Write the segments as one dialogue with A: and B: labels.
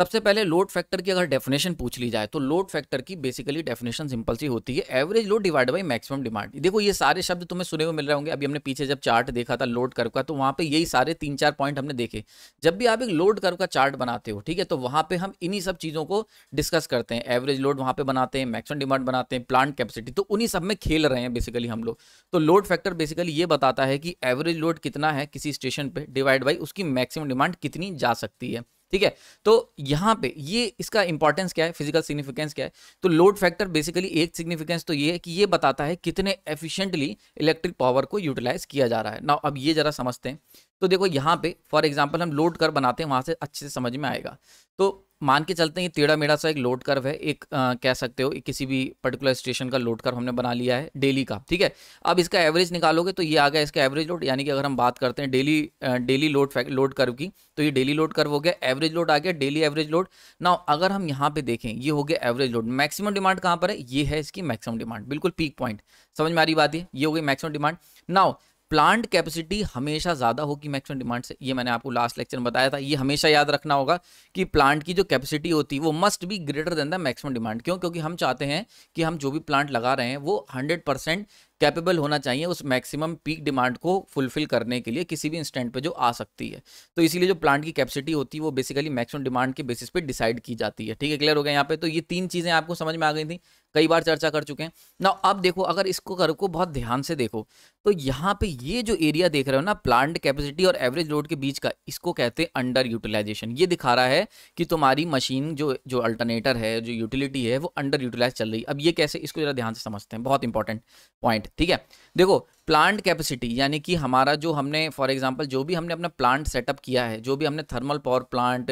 A: सबसे पहले load factor की अगर डेफिनेशन पूछ ली जाए तो लोड फैक्टर की बेसिकली डेफिनेशन सिंपल सी होती है average load divide by maximum demand देखो ये सारे शब्द तुम्हें सुने हुए मिल रहे होंगे अभी हमने पीछे जब चार्ट देखा था लोड कर्व का तो वहाँ पे यही सारे तीन चार पॉइंट हमने देखे जब भी आप एक लोड कर्व का चार्ट बनाते हो ठीक है तो वहाँ पर हम इन्हीं सब चीज़ों को डिस्कस करते हैं एवरेज लोड वहाँ पर बनाते हैं मैक्सिमम डिमांड बनाते हैं प्लांट कैपेसिटी तो उन्हीं सब में खेल रहे हैं बेसिकली हम लोग तो लोड फैक्टर बेसिकली ये बताता है कि एवरेज लोड कितना है किसी स्टेशन पर डिवाइड बाई उसकी मैक्सिमम डिमांड कितनी जा सकती है ठीक है तो यहाँ पे ये इसका इंपॉर्टेंस क्या है फिजिकल सिग्निफिकेंस क्या है तो लोड फैक्टर बेसिकली एक सिग्निफिकेंस तो ये है कि ये बताता है कितने एफिशिएंटली इलेक्ट्रिक पावर को यूटिलाइज किया जा रहा है ना अब ये जरा समझते हैं तो देखो यहाँ पे फॉर एग्जाम्पल हम लोड कर बनाते हैं वहाँ से अच्छे से समझ में आएगा तो मान के चलते हैं ये टेढ़ा मेढ़ा सा एक लोड कर्व है एक आ, कह सकते हो किसी भी पर्टिकुलर स्टेशन का लोड कर्व हमने बना लिया है डेली का ठीक है अब इसका एवरेज निकालोगे तो ये आ गया इसका एवरेज लोड यानी कि अगर हम बात करते हैं daily daily load load curve की तो ये डेली लोड कर्व हो गया एवरेज लोड आ गया डेली एवरेज लोड ना अगर हम यहाँ पे देखें ये हो गया एवरेज लोड मैक्सिमम डिमांड कहाँ पर है ये है इसकी मैक्सिमम डिमांड बिल्कुल पीक पॉइंट समझ में आ रही बात है ये हो गई maximum demand now plant capacity हमेशा ज़्यादा होगी मैक्सिमम डिमांड से ये मैंने आपको लास्ट लेक्चर में बताया था ये हमेशा याद रखना होगा कि प्लांट की जो कैपेसिटी होती है वो must be greater than the maximum demand क्यों क्योंकि हम चाहते हैं कि हम जो भी प्लांट लगा रहे हैं वो हंड्रेड परसेंट कैपेबल होना चाहिए उस मैक्सिमम पीक डिमांड को फुलफिल करने के लिए किसी भी इंस्टेंट पे जो आ सकती है तो इसीलिए जो प्लांट की कैपेसिटी होती है वो बेसिकली मैक्सिमम डिमांड के बेसिस पे डिसाइड की जाती है ठीक है क्लियर हो गया यहाँ पे तो ये तीन चीज़ें आपको समझ में आ गई थी कई बार चर्चा कर चुके हैं ना अब देखो अगर इसको कर को बहुत ध्यान से देखो तो यहाँ पे ये जो एरिया देख रहे हो ना प्लांट कैपेसिटी और एवरेज लोड के बीच का इसको कहते हैं अंडर यूटिलाइजेशन ये दिखा रहा है कि तुम्हारी मशीन जो जो अल्टरनेटर है जो यूटिलिटी है वो अंडर यूटिलाइज चल रही है अब ये कैसे इसको जरा ध्यान से समझते हैं बहुत इंपॉर्टेंट पॉइंट ठीक है देखो प्लांट कैपेसिटी यानी कि हमारा जो हमने फॉर एग्जांपल जो भी हमने अपना प्लांट सेटअप किया है जो भी हमने thermal power plant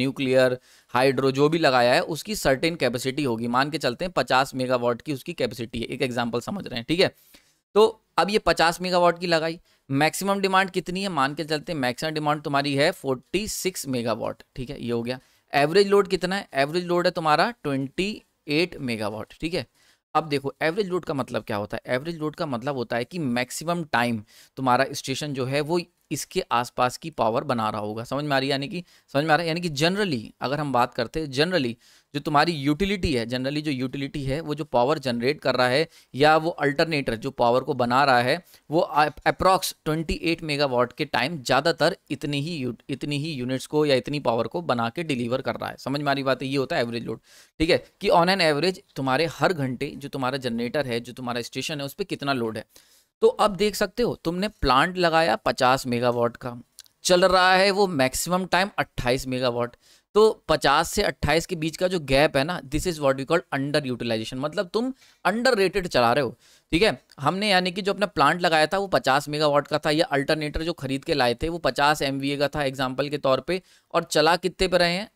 A: nuclear hydro जो भी लगाया है उसकी सर्टेन कैपेसिटी होगी मान के चलते हैं पचास मेगावाट की उसकी कैपेसिटी है एक एग्जाम्पल समझ रहे हैं ठीक है तो अब ये पचास मेगावाट की लगाई मैक्सिमम डिमांड कितनी है मान के चलते मैक्सिमम डिमांड तुम्हारी है फोर्टी सिक्स मेगावाट ठीक है ये हो गया एवरेज लोड कितना है एवरेज लोड है तुम्हारा ट्वेंटी एट मेगावाट ठीक है अब देखो एवरेज लोड का मतलब क्या होता है एवरेज लोड का मतलब होता है कि मैक्सिमम टाइम तुम्हारा स्टेशन जो है वो इसके आसपास की पावर बना रहा होगा समझ में आ रही है यानी कि समझ में आ रहा है यानी कि जनरली अगर हम बात करते हैं जनरली जो तुम्हारी यूटिलिटी है जनरली जो यूटिलिटी है वो जो पावर जनरेट कर रहा है या वो अल्टरनेटर जो पावर को बना रहा है वो अप्रॉक्स 28 मेगावाट के टाइम ज़्यादातर इतनी ही इतनी ही यूनिट्स को या इतनी पावर को बना के डिलीवर कर रहा है समझ में आ रही बात है ये होता है एवरेज लोड ठीक है कि ऑन एन एवरेज तुम्हारे हर घंटे जो तुम्हारा जनरेटर है जो तुम्हारा स्टेशन है उस पर कितना लोड है तो अब देख सकते हो तुमने प्लांट लगाया पचास मेगावाट का चल रहा है वो मैक्सिमम टाइम 28 मेगावाट तो 50 से 28 के बीच का जो गैप है ना this is what we called under utilisation मतलब तुम अंडर रेटेड चला रहे हो ठीक है हमने यानी कि जो अपना प्लांट लगाया था वो 50 मेगावाट का था या अल्टरनेटर जो खरीद के लाए थे वो 50 एम का था एग्जाम्पल के तौर पर और चला कितने पर रहे हैं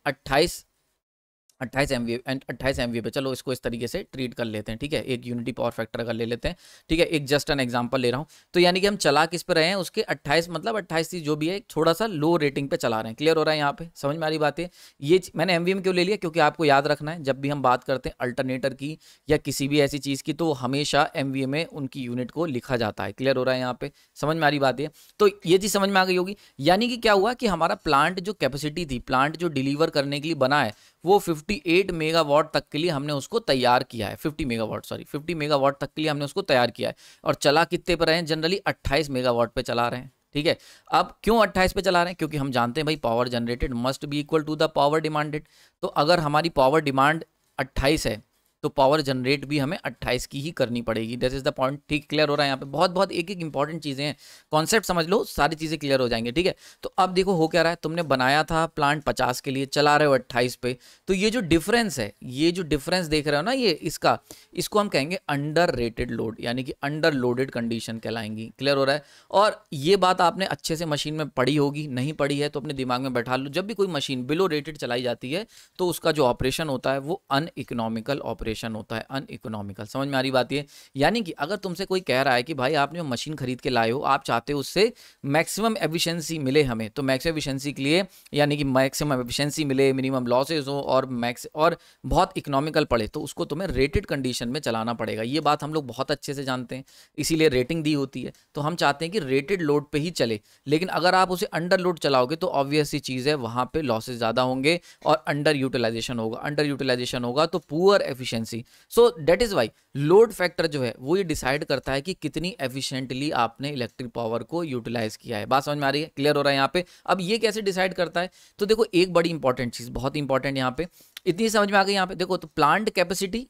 A: अट्ठाईस एम वी एंड अट्ठाईस एम पे चलो इसको इस तरीके से ट्रीट कर लेते हैं ठीक है एक यूनिटी पावर फैक्टर का ले लेते हैं ठीक है एक जस्ट एन एग्जांपल ले रहा हूँ तो यानी कि हम चला किस पे रहे हैं उसके अट्ठाईस मतलब 28 जो भी है थोड़ा सा लो रेटिंग पे चला रहे हैं क्लियर हो रहा है यहाँ पे समझ में आ रही बात है ये मैंने एम क्यों ले लिया क्योंकि आपको याद रखना है जब भी हम बात करते हैं अल्टरनेटर की या किसी भी ऐसी चीज़ की तो हमेशा एम में उनकी यूनिट को लिखा जाता है क्लियर हो रहा है यहाँ पे समझ में आ रही बात है तो ये चीज़ समझ में आ गई होगी यानी कि क्या हुआ कि हमारा प्लांट जो कैपेसिटी थी प्लांट जो डिलीवर करने के लिए बना है वो 58 मेगावाट तक के लिए हमने उसको तैयार किया है 50 मेगावाट सॉरी 50 मेगावाट तक के लिए हमने उसको तैयार किया है और चला कितने पर रहे जनरली 28 मेगावाट पे चला रहे हैं ठीक है अब क्यों 28 पे चला रहे हैं क्योंकि हम जानते हैं भाई power generated must be equal to the power demanded तो अगर हमारी पावर डिमांड अट्ठाइस है तो पावर जनरेट भी हमें 28 की ही करनी पड़ेगी दिस इज द पॉइंट ठीक क्लियर हो रहा है यहाँ पे बहुत बहुत एक एक इंपॉर्टेंट चीज़ें हैं कॉन्सेप्ट समझ लो सारी चीज़ें क्लियर हो जाएंगे ठीक है तो अब देखो हो क्या रहा है तुमने बनाया था प्लांट पचास के लिए चला रहे हो अट्ठाइस पे तो ये जो डिफरेंस है ये जो डिफरेंस देख रहे हो ना ये इसका इसको हम कहेंगे अंडर रेटेड लोड यानी कि अंडर लोडेड कंडीशन कहलाएंगी क्लियर हो रहा है और ये बात आपने अच्छे से मशीन में पढ़ी होगी नहीं पढ़ी है तो अपने दिमाग में बैठा लो जब भी कोई मशीन बिलो रेटेड चलाई जाती है तो उसका जो ऑपरेशन होता है वो अन इकोनॉमिकल ऑपरेशन ऑपरेशन होता है अन इकोनॉमिकल समझ में आ रही बात ये यानी कि अगर तुमसे कोई कह रहा है कि भाई आपने मशीन खरीद के लाए हो आप चाहते हो उससे मैक्सिमम एफिशिएंसी मिले हमें तो मैक्सिमम एफिशिएंसी के लिए यानी कि मैक्सिमम एफिशिएंसी मिले मिनिमम लॉसेज हो और मैक्स और बहुत इकोनॉमिकल पड़े तो उसको तुम्हें रेटेड कंडीशन में चलाना पड़ेगा ये बात हम लोग बहुत अच्छे से जानते हैं इसीलिए रेटिंग दी होती है तो हम चाहते हैं कि रेटेड लोड पर ही चले लेकिन अगर आप उसे अंडर लोड चलाओगे तो ऑब्वियस ही चीज़ है वहाँ पर लॉसेज ज़्यादा होंगे और अंडर यूटिलाइजेशन होगा अंडर यूटिलाइजेशन होगा तो poor efficiency efficiency so that is why load factor जो है वो ये डिसाइड करता है कि कितनी एफिशिएंटली आपने इलेक्ट्रिक पावर को यूटिलाइज किया है बात समझ में आ रही है क्लियर हो रहा है यहाँ पे अब ये कैसे डिसाइड करता है तो देखो एक बड़ी इंपॉर्टेंट चीज़ बहुत इंपॉर्टेंट यहाँ पे इतनी समझ में आ गई यहाँ पे देखो तो प्लांट कैपेसिटी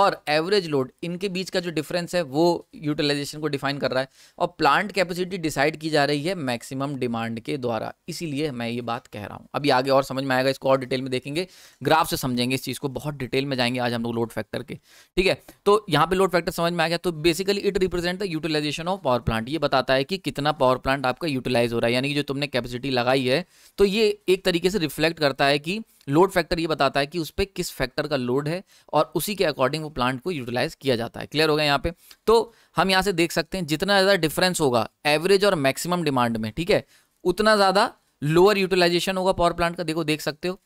A: और एवरेज लोड इनके बीच का जो डिफरेंस है वो यूटिलाइजेशन को डिफाइन कर रहा है और प्लांट कैपेसिटी डिसाइड की जा रही है मैक्सिमम डिमांड के द्वारा इसीलिए मैं ये बात कह रहा हूँ अभी आगे और समझ में आएगा इसको और डिटेल में देखेंगे ग्राफ से समझेंगे इस चीज़ को बहुत डिटेल में जाएंगे आज हम लोग लोड फैक्टर के ठीक है तो यहाँ पर लोड फैक्टर समझ में आ गया तो basically it represent the utilisation of power plant ये बताता है कि कितना पावर प्लांट आपका यूटिलाइज हो रहा है यानी कि जो तुमने कैपेसिटी लगाई है तो ये एक तरीके से रिफ्लेक्ट करता है कि लोड फैक्टर ये बताता है कि उस पर किस फैक्टर का लोड है और उसी के अकॉर्डिंग वो प्लांट को यूटिलाइज किया जाता है क्लियर हो गया यहाँ पे तो हम यहाँ से देख सकते हैं जितना ज़्यादा डिफरेंस होगा एवरेज और मैक्सिमम डिमांड में ठीक है उतना ज़्यादा लोअर यूटिलाइजेशन होगा पावर प्लांट का देखो देख सकते हो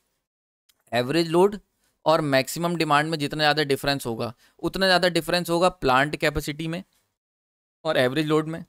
A: एवरेज लोड और मैक्सिमम डिमांड में जितना ज़्यादा डिफरेंस होगा उतना ज़्यादा डिफरेंस होगा प्लांट कैपेसिटी में और एवरेज लोड में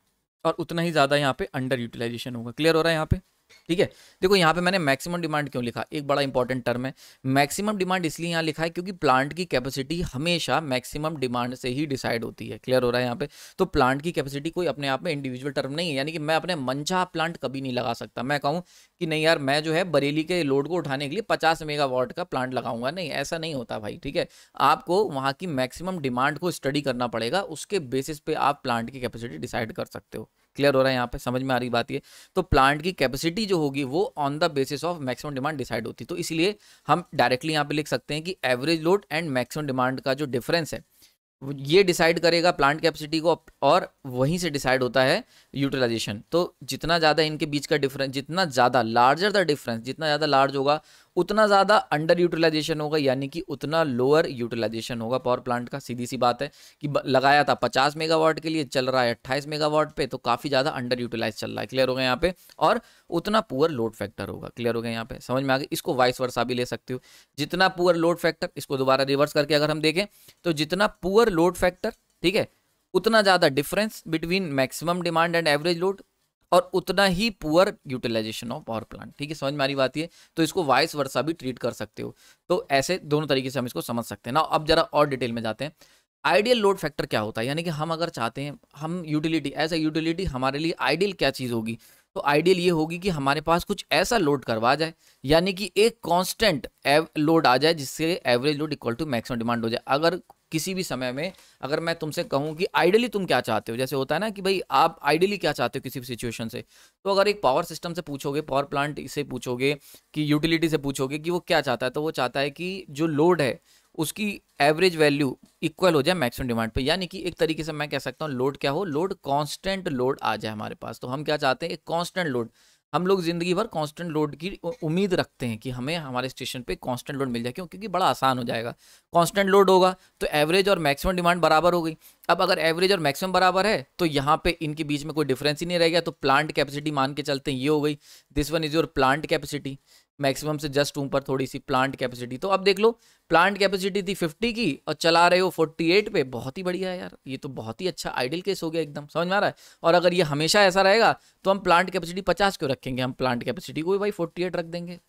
A: और उतना ही ज़्यादा यहाँ पे अंडर यूटिलाइजेशन होगा क्लियर हो रहा है यहाँ पे ठीक है देखो यहाँ पे मैंने मैक्सिमम डिमांड क्यों लिखा एक बड़ा इंपॉर्टेंट टर्म है मैक्सिमम डिमांड इसलिए यहाँ लिखा है क्योंकि प्लांट की कैपेसिटी हमेशा मैक्सिमम डिमांड से ही डिसाइड होती है क्लियर हो रहा है यहाँ पे तो प्लांट की कैपेसिटी कोई अपने आप में इंडिविजुअल टर्म नहीं है यानी कि मैं अपने मनचाह प्लांट कभी नहीं लगा सकता मैं कहूँ कि नहीं यार मैं जो है बरेली के लोड को उठाने के लिए पचास मेगावाट का प्लांट लगाऊंगा नहीं ऐसा नहीं होता भाई ठीक है आपको वहाँ की मैक्सिमम डिमांड को स्टडी करना पड़ेगा उसके बेसिस पे आप प्लांट की कैपेसिटी डिसाइड कर सकते हो क्लियर हो रहा है यहाँ पे समझ में आ रही बात ये तो प्लांट की कैपेसिटी जो होगी वो on the basis of maximum demand decide होती है तो इसलिए हम डायरेक्टली यहाँ पे लिख सकते हैं कि average load and maximum demand का जो डिफरेंस है ये डिसाइड करेगा प्लांट कैपेसिटी को और वहीं से डिसाइड होता है यूटिलाइजेशन तो जितना ज़्यादा इनके बीच का डिफरेंस जितना ज़्यादा लार्जर द डिफरेंस जितना ज़्यादा लार्ज होगा उतना ज़्यादा अंडर यूटिलाइजेशन होगा यानी कि उतना लोअर यूटिलाइजेशन होगा पावर प्लांट का सीधी सी बात है कि लगाया था 50 मेगावाट के लिए चल रहा है 28 मेगावाट पे तो काफ़ी ज़्यादा अंडर यूटिलाइज चल रहा है क्लियर हो गया यहाँ पे और उतना पुअर लोड फैक्टर होगा क्लियर हो गया यहाँ पे समझ में आ गया इसको वाइस वर्षा भी ले सकते हो जितना पुअर लोड फैक्टर इसको दोबारा रिवर्स करके अगर हम देखें तो जितना पुअर लोड फैक्टर ठीक है उतना ज़्यादा difference between maximum demand and average load और उतना ही poor utilisation of power plant ठीक है समझ में आ रही बात ये तो इसको वाइस वर्षा भी ट्रीट कर सकते हो तो ऐसे दोनों तरीके से हम इसको समझ सकते हैं ना अब जरा और डिटेल में जाते हैं आइडियल लोड फैक्टर क्या होता है यानी कि हम अगर चाहते हैं हम यूटिलिटी एज ए यूटिलिटी हमारे लिए आइडियल क्या चीज़ होगी तो आइडियल ये होगी कि हमारे पास कुछ ऐसा लोड करवा जाए यानी कि एक कांस्टेंट लोड आ जाए जिससे average load equal to maximum demand हो जाए अगर किसी भी समय में अगर मैं तुमसे कहूँ कि आइडियली तुम क्या चाहते हो जैसे होता है ना कि भाई आप आइडियली क्या चाहते हो किसी भी सिचुएशन से तो अगर एक पावर सिस्टम से पूछोगे पावर प्लांट से पूछोगे कि यूटिलिटी से पूछोगे कि वो क्या चाहता है तो वो चाहता है कि जो लोड है उसकी एवरेज वैल्यू इक्वल हो जाए मैक्सिमम डिमांड पे यानी कि एक तरीके से मैं कह सकता हूँ लोड क्या हो लोड कांस्टेंट लोड आ जाए हमारे पास तो हम क्या चाहते हैं एक कांस्टेंट लोड हम लोग ज़िंदगी भर कांस्टेंट लोड की उम्मीद रखते हैं कि हमें हमारे स्टेशन पे कांस्टेंट लोड मिल जाए क्यों क्योंकि बड़ा आसान हो जाएगा कांस्टेंट लोड होगा तो एवरेज और मैक्सिमम डिमांड बराबर हो गई अब अगर एवरेज और मैक्सिमम बराबर है तो यहाँ पे इनके बीच में कोई डिफरेंस ही नहीं रहेगा तो प्लांट कैपेसिटी मान के चलते ये हो गई this one is your plant capacity maximum से जस्ट ऊपर थोड़ी सी प्लांट कैपेसिटी तो अब देख लो प्लांट कैपेसिटी थी 50 की और चला रहे हो 48 पे बहुत ही बढ़िया है यार ये तो बहुत ही अच्छा आइडियल केस हो गया एकदम समझ में आ रहा है और अगर ये हमेशा ऐसा रहेगा तो हम प्लांट कैपेसिटी 50 क्यों रखेंगे हम प्लांट कैपेसिटी को भी भाई 48 रख देंगे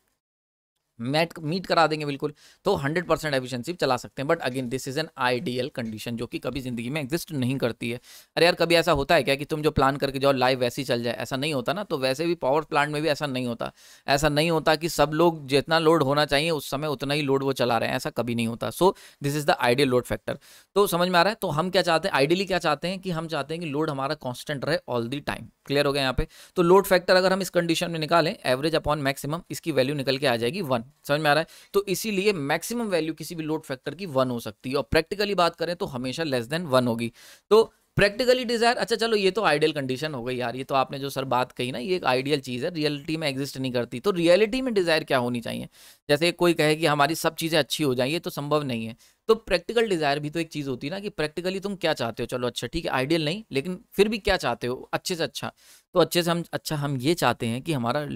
A: मैट मीट करा देंगे बिल्कुल तो 100 परसेंट एफिशिएंसी चला सकते हैं but again this is an ideal condition जो कि कभी जिंदगी में एग्जिस्ट नहीं करती है अरे यार कभी ऐसा होता है क्या कि तुम जो प्लान करके जाओ लाइव वैसे ही चल जाए ऐसा नहीं होता ना तो वैसे भी पावर प्लांट में भी ऐसा नहीं होता ऐसा नहीं होता कि सब लोग जितना लोड होना चाहिए उस समय उतना ही लोड वो चला रहे हैं ऐसा कभी नहीं होता so this is the ideal load factor तो समझ में आ रहा है तो हम क्या चाहते हैं आइडियली क्या चाहते हैं कि हम चाहते हैं कि लोड हमारा कॉन्स्टेंट रहे ऑल दी टाइम क्लियर हो गया यहाँ पे तो लोड फैक्टर अगर हम इस कंडीशन में निकालें एवरेज अपॉन मैक्सिमम इसकी वैल्यू निकल के आ जाएगी वन समझ में आ रहा है तो इसीलिए मैक्सिमम वैल्यू किसी भी लोड फैक्टर की वन हो सकती है और प्रैक्टिकली बात करें तो हमेशा लेस देन वन होगी तो प्रैक्टिकली डिजायर अच्छा चलो ये तो आइडियल कंडीशन हो गई यार ये तो आपने जो सर बात कही ना ये एक आइडियल चीज़ है रियलिटी में एग्जिस्ट नहीं करती तो रियलिटी में डिजायर क्या होनी चाहिए जैसे कोई कहे कि हमारी सब चीज़ें अच्छी हो जाएं ये तो संभव नहीं है तो प्रैक्टिकल डिजायर भी तो एक चीज़ होती है ना कि प्रैक्टिकली तुम क्या चाहते हो चलो अच्छा ठीक है आइडियल नहीं लेकिन फिर भी क्या चाहते हो अच्छे से अच्छा तो अच्छे से हम अच्छा हम ये चाहते हैं कि हमारा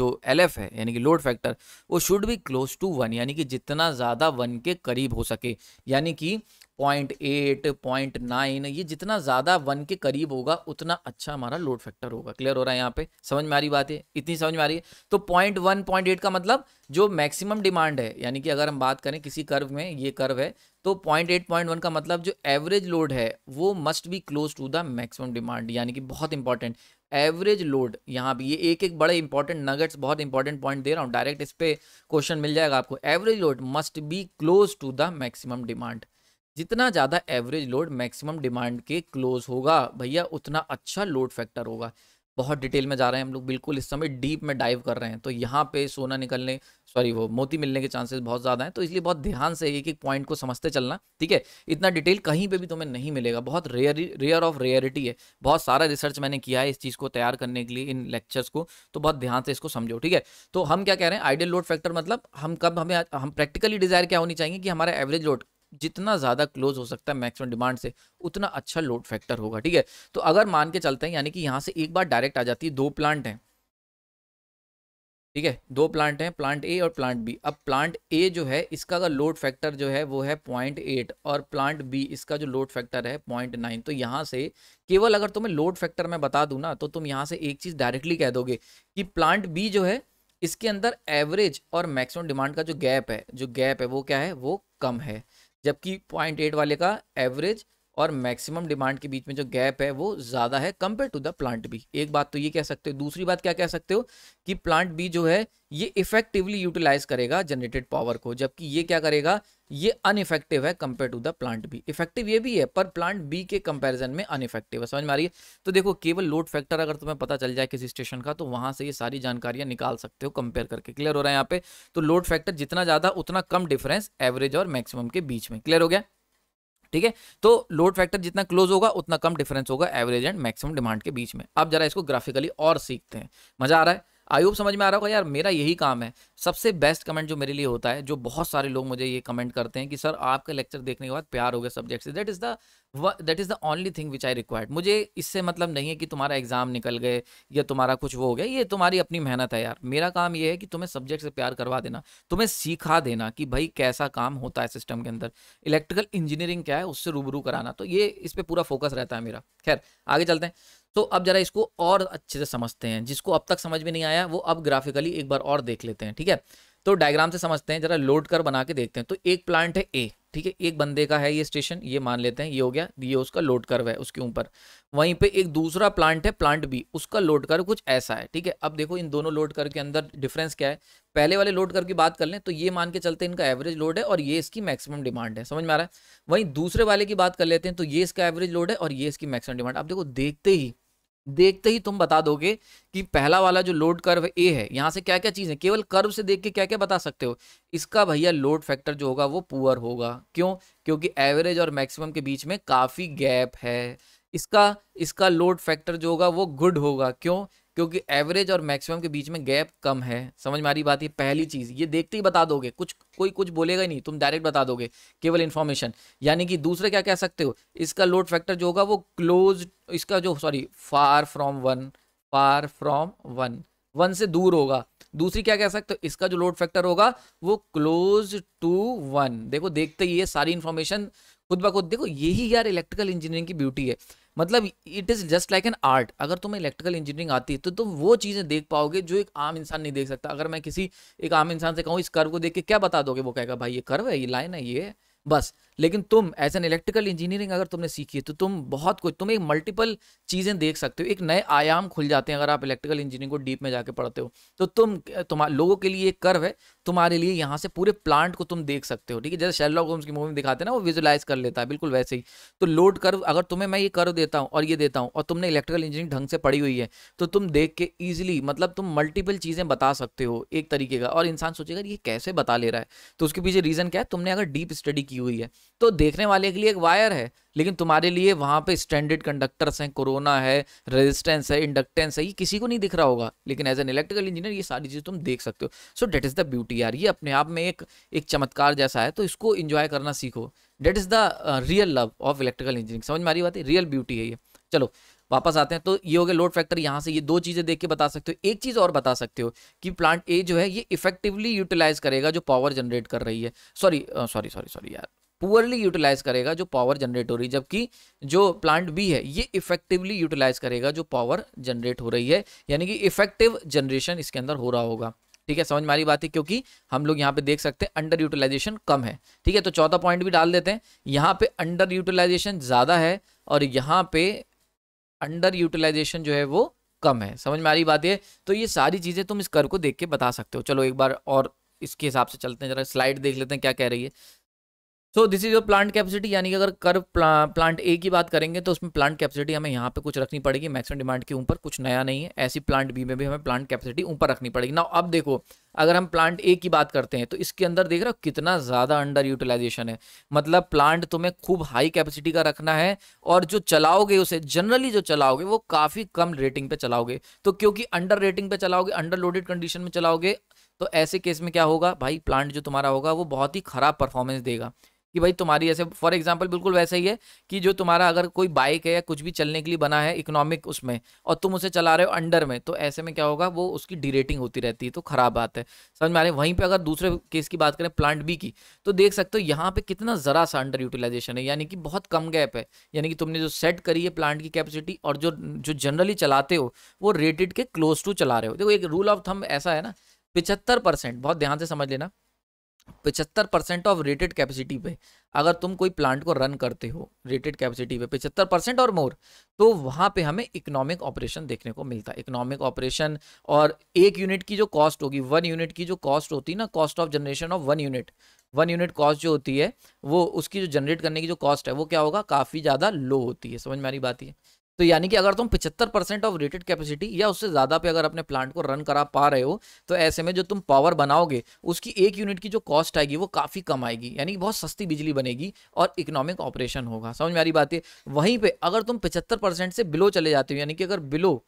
A: जो एल है यानी कि लोड फैक्टर वो शुड भी क्लोज टू वन यानी कि जितना ज़्यादा वन के करीब हो सके यानी कि पॉइंट एट पॉइंट नाइन ये जितना ज़्यादा वन के करीब होगा उतना अच्छा हमारा लोड फैक्टर होगा क्लियर हो रहा है यहाँ पे समझ में आ रही बात है इतनी समझ में आ रही है तो पॉइंट वन पॉइंट एट का मतलब जो मैक्सिमम डिमांड है यानी कि अगर हम बात करें किसी कर्व में ये कर्व है तो पॉइंट एट पॉइंट वन का मतलब जो एवरेज लोड है वो must be close to the maximum demand यानी कि बहुत इंपॉर्टेंट एवरेज लोड यहाँ भी ये एक एक बड़े इंपॉर्टेंट नगेट्स बहुत इंपॉर्टेंट पॉइंट दे रहा हूँ डायरेक्ट इस पर क्वेश्चन मिल जाएगा आपको average load must be close to the maximum demand जितना ज़्यादा एवरेज लोड मैक्सिमम डिमांड के क्लोज होगा भैया उतना अच्छा लोड फैक्टर होगा बहुत डिटेल में जा रहे हैं हम लोग बिल्कुल इस समय डीप में डाइव कर रहे हैं तो यहाँ पे सोना निकलने सॉरी वो मोती मिलने के चांसेस बहुत ज़्यादा हैं तो इसलिए बहुत ध्यान से एक एक पॉइंट को समझते चलना ठीक है इतना डिटेल कहीं पे भी तुम्हें नहीं मिलेगा बहुत रेयर रेयर ऑफ रेयरिटी है बहुत सारा रिसर्च मैंने किया है इस चीज़ को तैयार करने के लिए इन लेक्चर्स को तो बहुत ध्यान से इसको समझो ठीक है तो हम क्या कह रहे हैं आइडियल लोड फैक्टर मतलब हम कब हमें हम प्रैक्टिकली डिजायर क्या होनी चाहिए कि हमारा एवरेज लोड जितना ज़्यादा क्लोज हो सकता है मैक्सिमम डिमांड से उतना अच्छा लोड फैक्टर होगा ठीक है तो अगर मान के चलते हैं यानी कि यहाँ से एक बार डायरेक्ट आ जाती है दो प्लांट हैं ठीक है दो प्लांट हैं प्लांट ए और प्लांट बी अब प्लांट ए जो है इसका अगर लोड फैक्टर जो है वो है पॉइंट एट और प्लांट बी इसका जो लोड फैक्टर है पॉइंट नाइन तो यहाँ से केवल अगर तुम्हें लोड फैक्टर मैं बता दूँ ना तो तुम यहाँ से एक चीज़ डायरेक्टली कह दोगे कि प्लांट बी जो है इसके अंदर एवरेज और मैक्सिमम डिमांड का जो गैप है जो गैप है वो क्या है वो कम है जबकि पॉइंट एट वाले का एवरेज और मैक्सिमम डिमांड के बीच में जो गैप है वो ज़्यादा है compare to the plant B एक बात तो ये कह सकते हो दूसरी बात क्या कह सकते हो कि प्लांट बी जो है ये इफेक्टिवली यूटिलाइज करेगा जनरेटेड पावर को जबकि ये क्या करेगा ये अनइफेक्टिव है compare to the plant B effective ये भी है पर प्लांट बी के कंपैरिजन में अनइफेक्टिव है समझ में आ रही है तो देखो केवल लोड फैक्टर अगर तुम्हें पता चल जाए किसी स्टेशन का तो वहां से ये सारी जानकारियां निकाल सकते हो कंपेयर करके क्लियर हो रहा है यहाँ पे तो लोड फैक्टर जितना ज्यादा उतना कम डिफरेंस एवरेज और मैक्सिमम के बीच में क्लियर हो गया ठीक है तो लोड फैक्टर जितना क्लोज होगा उतना कम डिफरेंस होगा एवरेज एंड मैक्सिमम डिमांड के बीच में अब जरा इसको ग्राफिकली और सीखते हैं मजा आ रहा है आई होप समझ में आ रहा होगा यार मेरा यही काम है सबसे बेस्ट कमेंट जो मेरे लिए होता है जो बहुत सारे लोग मुझे ये कमेंट करते हैं कि सर आपका लेक्चर देखने के बाद प्यार हो गया सब्जेक्ट से that is the that is the only thing which I required मुझे इससे मतलब नहीं है कि तुम्हारा एग्जाम निकल गए या तुम्हारा कुछ वो हो गया ये तुम्हारी अपनी मेहनत है यार मेरा काम ये है कि तुम्हें सब्जेक्ट से प्यार करवा देना तुम्हें सीखा देना कि भाई कैसा काम होता है सिस्टम के अंदर इलेक्ट्रिकल इंजीनियरिंग क्या है उससे रूबरू कराना तो ये इस पर पूरा फोकस रहता है मेरा खैर आगे चलते हैं तो अब जरा इसको और अच्छे से समझते हैं जिसको अब तक समझ में नहीं आया वो अब ग्राफिकली एक बार और देख लेते हैं ठीक है तो डायग्राम से समझते हैं जरा लोड कर बना के देखते हैं तो एक प्लांट है ए ठीक है एक बंदे का है ये स्टेशन ये मान लेते हैं ये हो गया ये उसका लोड कर्व है उसके ऊपर वहीं पे एक दूसरा प्लांट है प्लांट बी उसका लोड कर्व कुछ ऐसा है ठीक है अब देखो इन दोनों लोड कर्व के अंदर डिफरेंस क्या है पहले वाले लोड की बात कर लें तो ये मान के चलते इनका एवरेज लोड है और ये इसकी मैक्सिमम डिमांड है समझ में आ रहा है वहीं दूसरे वाले की बात कर लेते हैं तो ये इसका एवरेज लोड है और ये इसकी मैक्सिमम डिमांड आप देखो देखते ही देखते ही तुम बता दोगे कि पहला वाला जो लोड कर्व ए है यहाँ से क्या क्या चीज़ है केवल कर्व से देख के क्या क्या बता सकते हो इसका भैया लोड फैक्टर जो होगा वो पुअर होगा क्यों क्योंकि एवरेज और मैक्सिमम के बीच में काफ़ी गैप है इसका इसका लोड फैक्टर जो होगा वो गुड होगा क्यों क्योंकि एवरेज और मैक्सिमम के बीच में गैप कम है समझ में आ रही बात ये पहली चीज़ ये देखते ही बता दोगे कुछ कोई कुछ बोलेगा ही नहीं तुम डायरेक्ट बता दोगे केवल इन्फॉर्मेशन यानी कि दूसरे क्या कह सकते हो इसका लोड फैक्टर जो होगा वो क्लोज इसका जो sorry far from one far from one one से दूर होगा दूसरी क्या कह सकते हो इसका जो लोड फैक्टर होगा वो क्लोज टू वन देखो देखते ही ये सारी इन्फॉर्मेशन खुद ब खुद देखो यही यार इलेक्ट्रिकल इंजीनियरिंग की ब्यूटी है मतलब it is just like an art अगर तुम्हें इलेक्ट्रिकल इंजीनियरिंग आती है तो तुम वो चीज़ें देख पाओगे जो एक आम इंसान नहीं देख सकता अगर मैं किसी एक आम इंसान से कहूँ इस कर्व को देख के क्या बता दोगे वो कहेगा भाई ये कर्व है ये लाइन है ये है बस लेकिन तुम एज एन इलेक्ट्रिकल इंजीनियरिंग अगर तुमने सीखी है तो तुम बहुत कुछ तुम एक मल्टीपल चीज़ें देख सकते हो एक नए आयाम खुल जाते हैं अगर आप इलेक्ट्रिकल इंजीनियरिंग को डीप में जाके पढ़ते हो तो तुम तुम्हारे लोगों के लिए एक कर्व है तुम्हारे लिए यहाँ से पूरे प्लांट को तुम देख सकते हो ठीक है जैसे शेरलॉक गोम्स की मूवी दिखाते हैं ना वो विजुलाइज कर लेता है बिल्कुल वैसे ही तो लोड कर्व अगर तुम्हें मैं ये कर्व देता हूँ और ये देता हूँ और तुमने इलेक्ट्रिकल इंजीनियरिंग ढंग से पढ़ी हुई है तो तुम देख के ईजिली मतलब तुम मल्टीपल चीज़ें बता सकते हो एक तरीके का और इंसान सोचेगा ये कैसे बता ले रहा है तो उसके पीछे रीज़न क्या है तुमने अगर डीप स्टडी की की हुई है तो देखने वाले के लिए एक वायर है लेकिन तुम्हारे लिए वहां पे स्टैंडर्ड कंडक्टर्स हैं कोरोना है रेजिस्टेंस है इंडक्टेंस है ये किसी को नहीं दिख रहा होगा लेकिन एज एन इलेक्ट्रिकल इंजीनियर ये सारी चीज़ तुम देख सकते हो so that is the beauty यार ये अपने आप में एक एक चमत्कार जैसा है तो इसको इंजॉय करना सीखो that is the real love of electrical engineering समझ में आ रही बात है रियल ब्यूटी है ये चलो वापस आते हैं तो ये हो गया लोड फैक्टर यहाँ से ये दो चीज़ें देख के बता सकते हो एक चीज़ और बता सकते हो कि प्लांट ए जो है ये इफेक्टिवली यूटिलाइज करेगा जो पावर जनरेट कर रही है सॉरी सॉरी सॉरी सॉरी यार पुअरली यूटिलाइज करेगा जो पावर जनरेट हो रही है जबकि जो प्लांट बी है ये इफेक्टिवली यूटिलाइज करेगा जो पावर जनरेट हो रही है यानी कि इफेक्टिव जनरेशन इसके अंदर हो रहा होगा ठीक है समझ में आ रही बात है क्योंकि हम लोग यहाँ पे देख सकते हैं अंडर यूटिलाइजेशन कम है ठीक है तो चौथा पॉइंट भी डाल देते हैं यहाँ पे अंडर यूटिलाइजेशन ज़्यादा है और यहाँ पे अंडर यूटिलाइजेशन जो है वो कम है समझ में आ रही बात है तो ये सारी चीज़ें तुम इस कर को देख के बता सकते हो चलो एक बार और इसके हिसाब से चलते हैं जरा स्लाइड देख लेते हैं क्या कह रही है so this is your plant capacity यानी कि अगर कर प्ला, प्लांट ए की बात करेंगे तो उसमें प्लांट कैपेसिटी हमें यहाँ पे कुछ रखनी पड़ेगी मैक्सिमम डिमांड के ऊपर कुछ नया नहीं है ऐसी प्लांट बी में भी हमें प्लांट कैपेसिटी ऊपर रखनी पड़ेगी ना अब देखो अगर हम प्लांट ए की बात करते हैं तो इसके अंदर देख रहे हो कितना ज़्यादा अंडर यूटिलाइजेशन है मतलब प्लांट तुम्हें खूब हाई कैपेसिटी का रखना है और जो चलाओगे उसे जनरली जो चलाओगे वो काफ़ी कम रेटिंग पे चलाओगे तो क्योंकि अंडर रेटिंग पे चलाओगे अंडर लोडेड कंडीशन में चलाओगे तो ऐसे केस में क्या होगा भाई प्लांट जो तुम्हारा होगा वो बहुत ही खराब परफॉर्मेंस देगा कि भाई तुम्हारी ऐसे फॉर एग्जाम्पल बिल्कुल वैसे ही है कि जो तुम्हारा अगर कोई बाइक है या कुछ भी चलने के लिए बना है इकोनॉमिक उसमें और तुम उसे चला रहे हो अंडर में तो ऐसे में क्या होगा वो उसकी डिरेटिंग होती रहती है तो खराब बात है समझ में आ रही वहीं पर अगर दूसरे केस की बात करें प्लांट बी की तो देख सकते हो यहाँ पे कितना ज़रा सा अंडर यूटिलाइजेशन है यानी कि बहुत कम गैप है यानी कि तुमने जो सेट करी है प्लांट की कैपेसिटी और जो जो जनरली चलाते हो वो रेटेड के क्लोज टू चला रहे हो देखो एक रूल ऑफ थम ऐसा है ना पिछहत्तर परसेंट बहुत ध्यान से समझ लेना पिचहत्तर परसेंट ऑफ रेटेड कैपेसिटी पे अगर तुम कोई प्लांट को रन करते हो रेटेड कैपेसिटी पे पचहत्तर परसेंट और मोर तो वहाँ पे हमें इकोनॉमिक ऑपरेशन देखने को मिलता है इकोनॉमिक ऑपरेशन और एक यूनिट की जो कॉस्ट होगी वन यूनिट की जो कॉस्ट होती है ना cost of generation of one unit one unit cost जो होती है वो उसकी जो जनरेट करने की जो कॉस्ट है वो क्या होगा काफ़ी ज़्यादा लो होती है समझ में आ रही बात ये तो यानी कि अगर तुम 75 परसेंट ऑफ रेटेड कैपेसिटी या उससे ज़्यादा पे अगर अपने प्लांट को रन करा पा रहे हो तो ऐसे में जो तुम पावर बनाओगे उसकी एक यूनिट की जो कॉस्ट आएगी वो काफ़ी कम आएगी यानी कि बहुत सस्ती बिजली बनेगी और इकोनॉमिक ऑपरेशन होगा समझ में आ रही बात है वहीं पर अगर तुम पिछहत्तर से बिलो चले जाते हो यानी कि अगर बिलो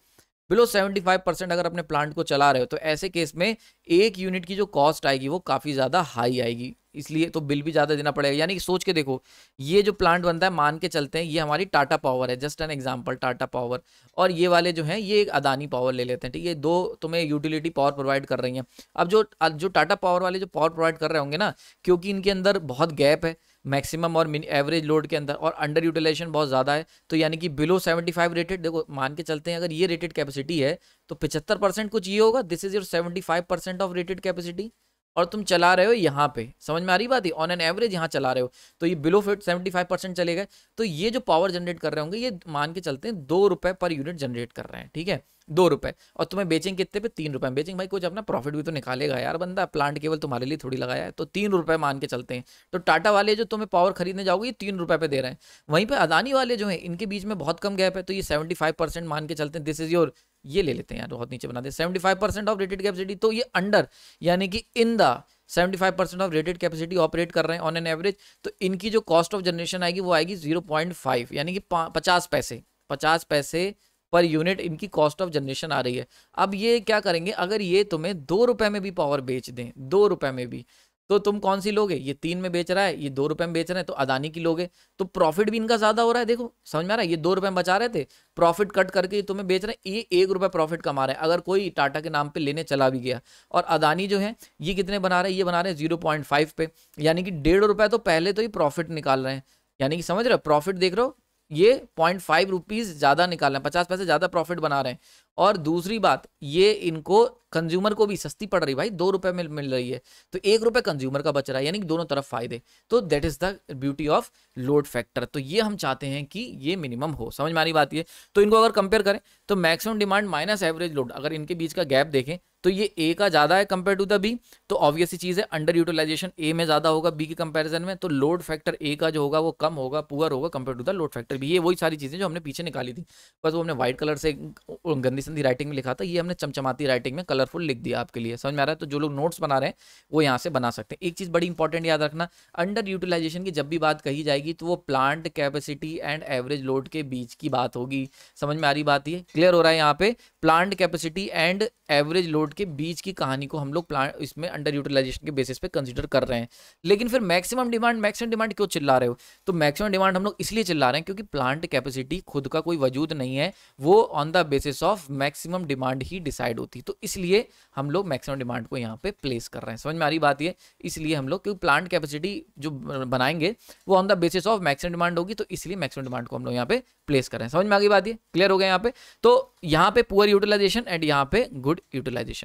A: बिलो 75 परसेंट अगर अपने प्लांट को चला रहे हो तो ऐसे केस में एक यूनिट की जो कॉस्ट आएगी वो काफ़ी ज़्यादा हाई आएगी इसलिए तो बिल भी ज़्यादा देना पड़ेगा यानी कि सोच के देखो ये जो प्लांट बनता है मान के चलते हैं ये हमारी टाटा पावर है just an example Tata power और ये वाले जो हैं ये एक अदानी पावर ले लेते हैं ठीक है दो तुम्हें यूटिलिटी पावर प्रोवाइड कर रही हैं अब जो जो टाटा पावर वाले जो पावर प्रोवाइड कर रहे होंगे ना क्योंकि इनके अंदर बहुत गैप है मैक्सिमम और एवरेज लोड के अंदर और अंडर यूटिलाइजेशन बहुत ज़्यादा है तो यानी कि बिलो 75 रेटेड देखो मान के चलते हैं अगर ये रेटेड कैपेसिटी है तो 75 परसेंट कुछ ये होगा this is your 75 percent of rated capacity और तुम चला रहे हो यहाँ पे समझ में आ रही बात है ऑन एन एवरेज यहाँ चला रहे हो तो ये बिलो फिट सेवेंटी फाइव परसेंट चले गए तो ये जो पावर जनरेट कर रहे होंगे ये मान के चलते हैं दो रुपये पर यूनिट जनरेट कर रहे हैं ठीक है दो रुपए और तुम्हें बेचेंगे कितने पे तीन रुपए बेचेंगे भाई कुछ अपना प्रॉफिट भी तो निकालेगा यार बंदा प्लांट केवल तुम्हारे लिए थोड़ी लगाया है तो तीन रुपए मान के चलते हैं तो टाटा वाले जो तुम्हें पावर खरीदने जाओगे ये तीन रुपए पे दे रहे हैं वहीं पर अदानी वाले जो है इनके बीच में बहुत कम गैप है तो ये सेवेंटी फाइव परसेंट मान के चलते हैं दिस इज योर ये ले लेते हैं यार बहुत नीचे बना दे seventy five percent of rated capacity तो ये अंडर यानी कि in the seventy five percent of rated capacity operate कर रहे हैं ऑन एन एवरेज तो इनकी जो कॉस्ट ऑफ जनरेशन आएगी वो आएगी जीरो पॉइंट फाइव यानी कि पचास पैसे पचास पैसे पर यूनिट इनकी कॉस्ट ऑफ जनरेशन आ रही है अब ये क्या करेंगे अगर ये तुम्हें दो रुपये में भी पावर बेच दें दो रुपये में भी तो तुम कौन सी लोगे ये तीन में बेच रहा है ये दो रुपए में बेच रहे हैं तो अदानी की लोगे तो प्रॉफिट भी इनका ज्यादा हो रहा है देखो समझ में आ रहा है ये दो रुपए में बचा रहे थे प्रॉफिट कट करके तुम्हें बेच रहे हैं ये एक रुपए प्रॉफिट कमा रहे हैं अगर कोई टाटा के नाम पे लेने चला भी गया और अदानी जो है ये कितने बना रहे हैं ये बना रहे हैं जीरो पे यानी कि डेढ़ रुपए तो पहले तो ये प्रॉफिट निकाल रहे हैं यानी कि समझ रहे हो प्रॉफिट देख रहे हो ये पॉइंट फाइव रुपीज़ ज़्यादा निकाल रहे हैं पचास पैसे ज़्यादा प्रॉफिट बना रहे हैं और दूसरी बात ये इनको कंज्यूमर को भी सस्ती पड़ रही भाई दो रुपये में मिल रही है तो एक रुपये कंज्यूमर का बच रहा है यानी कि दोनों तरफ फायदे तो that is the beauty of load factor तो ये हम चाहते हैं कि ये मिनिमम हो समझ में आ रही बात ये तो इनको अगर कंपेयर करें तो maximum demand minus average load अगर इनके बीच का गैप देखें तो ये ए का ज़्यादा है कंपेयर टू द बी तो ऑब्वियसली चीज़ है अंडर यूटिलाइजेशन ए में ज़्यादा होगा बी के कंपैरिजन में तो लोड फैक्टर ए का जो होगा वो कम होगा पुअर होगा compare to the load factor B ये वही सारी चीज़ें जो हमने पीछे निकाली थी बस वो हमने व्हाइट कलर से गंदी संदी राइटिंग में लिखा था ये हमने चमचमाती राइटिंग में कलरफुल लिख दिया आपके लिए समझ में आ रहा है तो जो लोग नोट्स बना रहे हैं वो यहाँ से बना सकते हैं एक चीज़ बड़ी इंपॉर्टेंट याद रखना अंडर यूटिलाइजेशन की जब भी बात कही जाएगी तो वो plant capacity and average load के बीच की बात होगी समझ में आ रही बात ये क्लियर हो रहा है यहाँ पे plant capacity and average load load के बीच की कहानी को हम लोग प्लान इसमें अंडर यूटिलाइजेशन के बेसिस पे कंसिडर कर रहे हैं लेकिन फिर मैक्सिमम डिमांड मैक्सिमम डिमांड क्यों चिल्ला रहे हो तो मैक्सिमम डिमांड हम लोग इसलिए चिल्ला रहे हैं क्योंकि प्लांट कैपेसिटी खुद का कोई वजूद नहीं है वो on the basis of maximum demand ही डिसाइड होती है तो इसलिए हम लोग मैक्सिमम डिमांड को यहाँ पे प्लेस कर रहे हैं समझ में आ रही बात ये इसलिए हम लोग क्योंकि प्लांट कैपेसिटी जो बनाएंगे वो on the basis of maximum demand होगी तो इसलिए मैक्सिमम डिमांड को हम लोग यहाँ पे प्लेस कर रहे हैं समझ में आ गई बात ये क्लियर हो गया यहाँ पे तो यहाँ पे पुअर यूटिलाइजेशन एंड यहाँ पे गुड यूटिलाइजेशन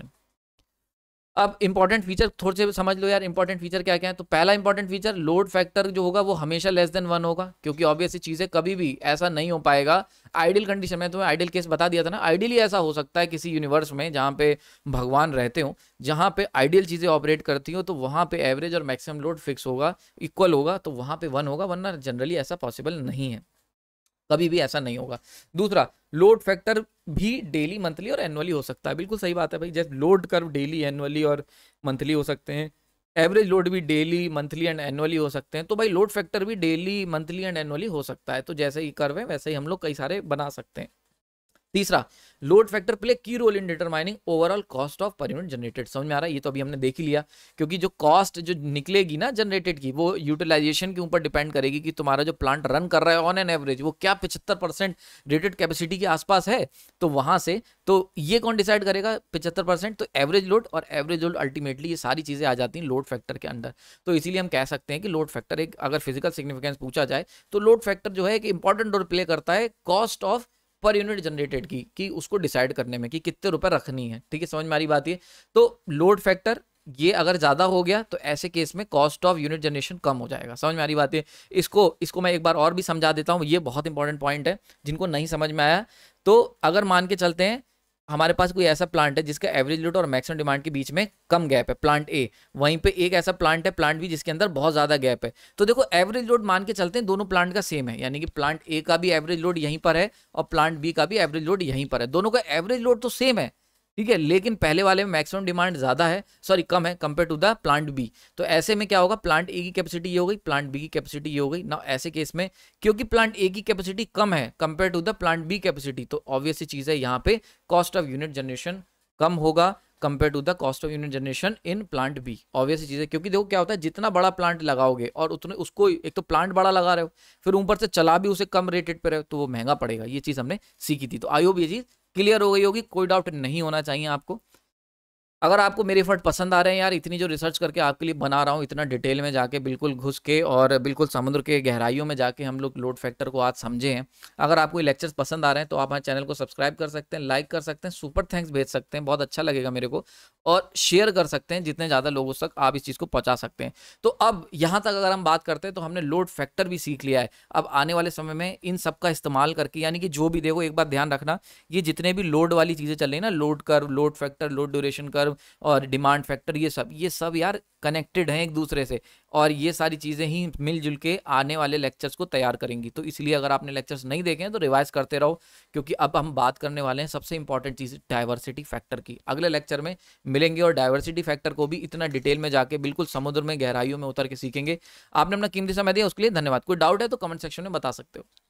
A: अब इंपॉर्टेंट फीचर थोड़े से समझ लो यार इंपॉर्टेंट फीचर क्या क्या है तो पहला इंपॉर्टेंट फीचर लोड फैक्टर जो होगा वो हमेशा लेस देन वन होगा क्योंकि ऑब्वियसली चीज़ें कभी भी ऐसा नहीं हो पाएगा आइडियल कंडीशन में मैं आइडियल केस बता दिया था ना आइडियली ऐसा हो सकता है किसी यूनिवर्स में जहाँ पे भगवान रहते हो जहाँ पे आइडियल चीज़ें ऑपरेट करती हो तो वहाँ पे एवरेज और मैक्सिमम लोड फिक्स होगा इक्वल होगा तो वहाँ पे वन होगा वरना जनरली ऐसा पॉसिबल नहीं है कभी भी ऐसा नहीं होगा दूसरा लोड फैक्टर भी डेली मंथली और एनुअली हो सकता है बिल्कुल सही बात है भाई जैसे लोड कर्व डेली एनुअली और मंथली हो सकते हैं एवरेज लोड भी डेली मंथली एंड एनुअली हो सकते हैं तो भाई लोड फैक्टर भी डेली मंथली एंड एनुअली हो सकता है तो जैसे ही कर्व है वैसे ही हम लोग कई सारे बना सकते हैं तीसरा load factor play key role in determining overall cost of per unit generated समझ में आ रहा है ये तो अभी हमने देख ही लिया क्योंकि जो कॉस्ट जो निकलेगी ना जनरेटेड की वो यूटिलाइजेशन के ऊपर डिपेंड करेगी कि तुम्हारा जो प्लांट रन कर रहा है ऑन एन एवरेज वो क्या पिछहत्तर परसेंट रेटेड कैपेसिटी के आसपास है तो वहां से तो ये कौन डिसाइड करेगा पिछहत्तर तो एवरेज लोड और एवरेज लोड अल्टीमेटली ये सारी चीज़ें आ जाती हैं लोड फैक्टर के अंदर तो इसीलिए हम कह सकते हैं कि लोड फैक्टर एक अगर फिजिकल सिग्निफिकेंस पूछा जाए तो लोड फैक्टर जो है एक इंपॉर्टेंट रोल प्ले करता है cost of per unit generated की कि उसको डिसाइड करने में कि कितने रुपए रखनी है ठीक है समझ में आ रही बात ये तो लोड फैक्टर ये अगर ज़्यादा हो गया तो ऐसे केस में कॉस्ट ऑफ यूनिट जनरेशन कम हो जाएगा समझ में आ रही बात है इसको इसको मैं एक बार और भी समझा देता हूँ ये बहुत इंपॉर्टेंट पॉइंट है जिनको नहीं समझ में आया तो अगर मान के चलते हैं हमारे पास कोई ऐसा प्लांट है जिसका एवरेज लोड और मैक्सिमम डिमांड के बीच में कम गैप है प्लांट ए वहीं पे एक ऐसा प्लांट है प्लांट बी जिसके अंदर बहुत ज़्यादा गैप है तो देखो एवरेज लोड मान के चलते हैं दोनों प्लांट का सेम है यानी कि प्लांट ए का भी एवरेज लोड यहीं पर है और प्लांट बी का भी एवरेज लोड यहीं पर है दोनों का एवरेज लोड तो सेम है ठीक है लेकिन पहले वाले में मैक्सिमम डिमांड ज़्यादा है सॉरी कम है compare to the plant B तो ऐसे में क्या होगा प्लांट ए की कैपेसिटी ये हो गई प्लांट बी की कैपेसिटी ये हो गई ना ऐसे केस में क्योंकि प्लांट ए की कैपेसिटी कम है compare to the plant B capacity तो ऑब्वियस चीज़ है यहाँ पे कॉस्ट ऑफ यूनिट जनरेशन कम होगा compare to the cost of unit generation in plant B obvious चीज़ है क्योंकि देखो क्या होता है जितना बड़ा प्लांट लगाओगे और उतने उसको एक तो प्लांट बड़ा लगा रहे हो फिर ऊपर से चला भी उसे कम रेटेड पर रहे हो तो वो महंगा पड़ेगा ये चीज़ हमने सीखी थी तो आई होप ये चीज़ क्लियर हो गई होगी कोई डाउट नहीं होना चाहिए आपको अगर आपको मेरे एफर्ट पसंद आ रहे हैं यार इतनी जो रिसर्च करके आपके लिए बना रहा हूँ इतना डिटेल में जाके बिल्कुल घुस के और बिल्कुल समुद्र के गहराइयों में जाके हम लोग लोड फैक्टर को आज समझे हैं अगर आपको ये लेक्चर्स पसंद आ रहे हैं तो आप हमारे चैनल को सब्सक्राइब कर सकते हैं लाइक कर सकते हैं सुपर थैंक्स भेज सकते हैं बहुत अच्छा लगेगा मेरे को और शेयर कर सकते हैं जितने ज़्यादा लोगों तक आप इस चीज़ को पहुँचा सकते हैं तो अब यहाँ तक अगर हम बात करते हैं तो हमने लोड फैक्टर भी सीख लिया है अब आने वाले समय में इन सब का इस्तेमाल करके यानी कि जो भी देखो एक बार ध्यान रखना ये जितने भी लोड वाली चीज़ें चल रही ना load curve load factor load duration curve और डिमांड फैक्टर ये सब ये सब यार कनेक्टेड हैं एक दूसरे से और ये सारी चीज़ें ही मिलजुल के आने वाले लेक्चर्स को तैयार करेंगी तो इसलिए अगर आपने लेक्चर्स नहीं देखे हैं तो रिवाइज करते रहो क्योंकि अब हम बात करने वाले हैं सबसे इंपॉर्टेंट चीज़ डाइवर्सिटी फैक्टर की अगले लेक्चर में मिलेंगे और डाइवर्सिटी फैक्टर को भी इतना डिटेल में जाके बिल्कुल समुद्र में गहराइयों में उतर के सीखेंगे आपने अपना कीमती समय दिया उसके लिए धन्यवाद कोई डाउट है तो कमेंट सेक्शन में बता सकते हो